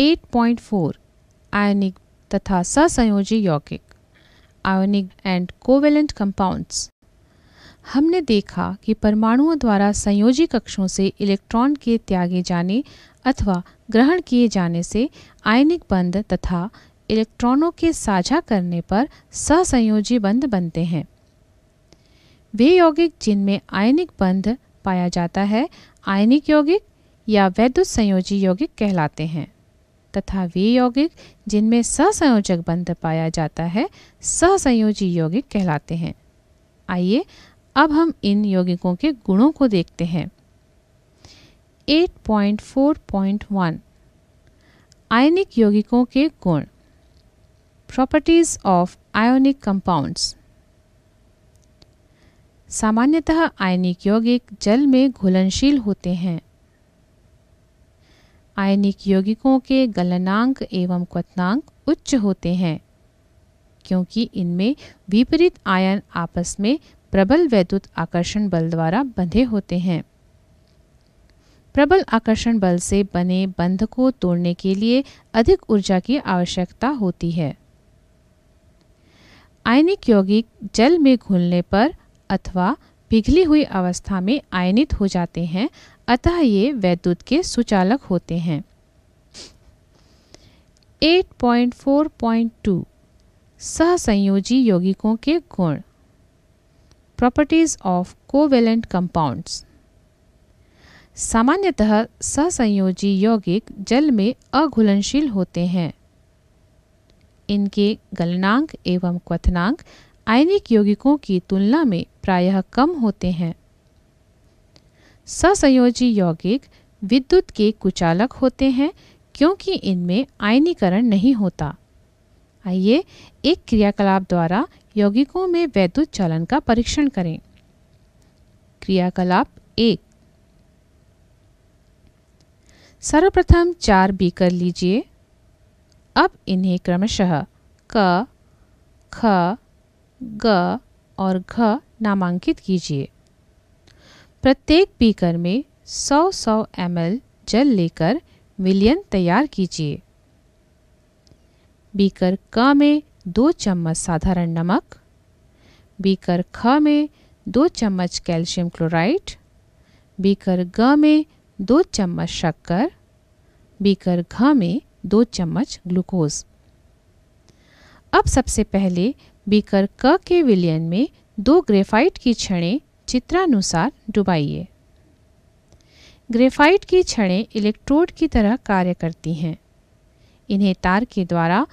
8.4 आयनिक तथा ससंयोजी यौगिक आयनिक and covalent compounds हमने देखा कि परमाणुओं द्वारा संयोजी कक्षों से इलेक्ट्रॉन के त्यागे जाने अथवा ग्रहण किए जाने से आयनिक बंध तथा इलेक्ट्रॉनों के साझा करने पर ससंयोजी बंध बनते हैं वे यौगिक जिनमें आयनिक बंध पाया जाता है आयनिक यौगिक या वैद्युत संयोजी यौगिक कहलाते हैं तथा वे यौगिक जिनमें ससंयोजक बंध पाया जाता है ससंयोजी यौगिक कहलाते हैं आइए अब हम इन यौगिकों के गुणों को देखते हैं 8.4.1 आयनिक यौगिकों के गुण प्रॉपर्टीज ऑफ आयोनिक कंपाउंड्स सामान्यतः आयनिक यौगिक जल में घुलनशील होते हैं आयनिक यौगिकों के गलनांक एवं क्वनांक उच्च होते हैं क्योंकि इनमें विपरीत आयन आपस में प्रबल वैद्युत आकर्षण बल द्वारा बंधे होते हैं प्रबल आकर्षण बल से बने बंध को तोड़ने के लिए अधिक ऊर्जा की आवश्यकता होती है आयनिक यौगिक जल में घुलने पर अथवा पिघली हुई अवस्था में आयनित हो जाते हैं अतः ये वैद्युत के सुचालक होते हैं 8.4.2 सहसंयोजी यौगिकों के गुण प्रॉपर्टीज ऑफ कोवेलेंट कंपाउंड्स सामान्यतः सहसंयोजी यौगिक जल में अघुलनशील होते हैं इनके गलनांक एवं क्वथनांक आयनिक यौगिकों की तुलना में प्रायः कम होते हैं ससंयोजी यौगिक विद्युत के कुचालक होते हैं क्योंकि इनमें आयनीकरण नहीं होता आइए एक क्रियाकलाप द्वारा यौगिकों में वैद्युत चलन का परीक्षण करें क्रियाकलाप एक सर्वप्रथम चार बीकर लीजिए अब इन्हें क्रमशः क ख ग और घ नामांकित कीजिए प्रत्येक बीकर में 100 सौ एम जल लेकर मिलियन तैयार कीजिए बीकर क में दो चम्मच साधारण नमक बीकर ख में दो चम्मच कैल्शियम क्लोराइड बीकर ग में दो चम्मच शक्कर बीकर घ में दो चम्मच ग्लूकोज अब सबसे पहले बीकर क के विलयन में दो ग्रेफाइट की छड़ें चित्रानुसार डुबाइए ग्रेफाइट की छड़ें इलेक्ट्रोड की तरह कार्य करती हैं इन्हें तार के द्वारा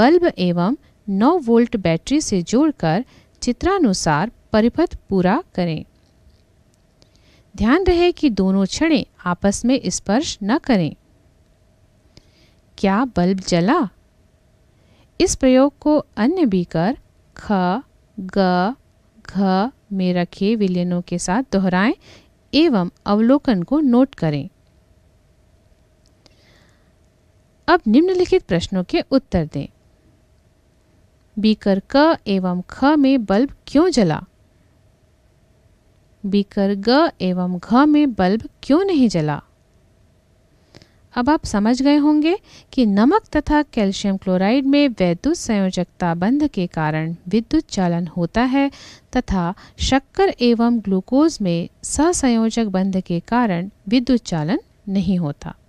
बल्ब एवं 9 वोल्ट बैटरी से जोड़कर चित्रानुसार परिपथ पूरा करें ध्यान रहे कि दोनों छड़ें आपस में स्पर्श न करें क्या बल्ब जला इस प्रयोग को अन्य भी कर ख ग घ में रखे विलयनों के साथ दोहराएं एवं अवलोकन को नोट करें अब निम्नलिखित प्रश्नों के उत्तर दें बीकर क एवं ख में बल्ब क्यों जला बीकर ग एवं घ में बल्ब क्यों नहीं जला अब आप समझ गए होंगे कि नमक तथा कैल्शियम क्लोराइड में वैद्युत संयोजकता बंध के कारण विद्युत चालन होता है तथा शक्कर एवं ग्लूकोज में ससंयोजक बंध के कारण विद्युत चालन नहीं होता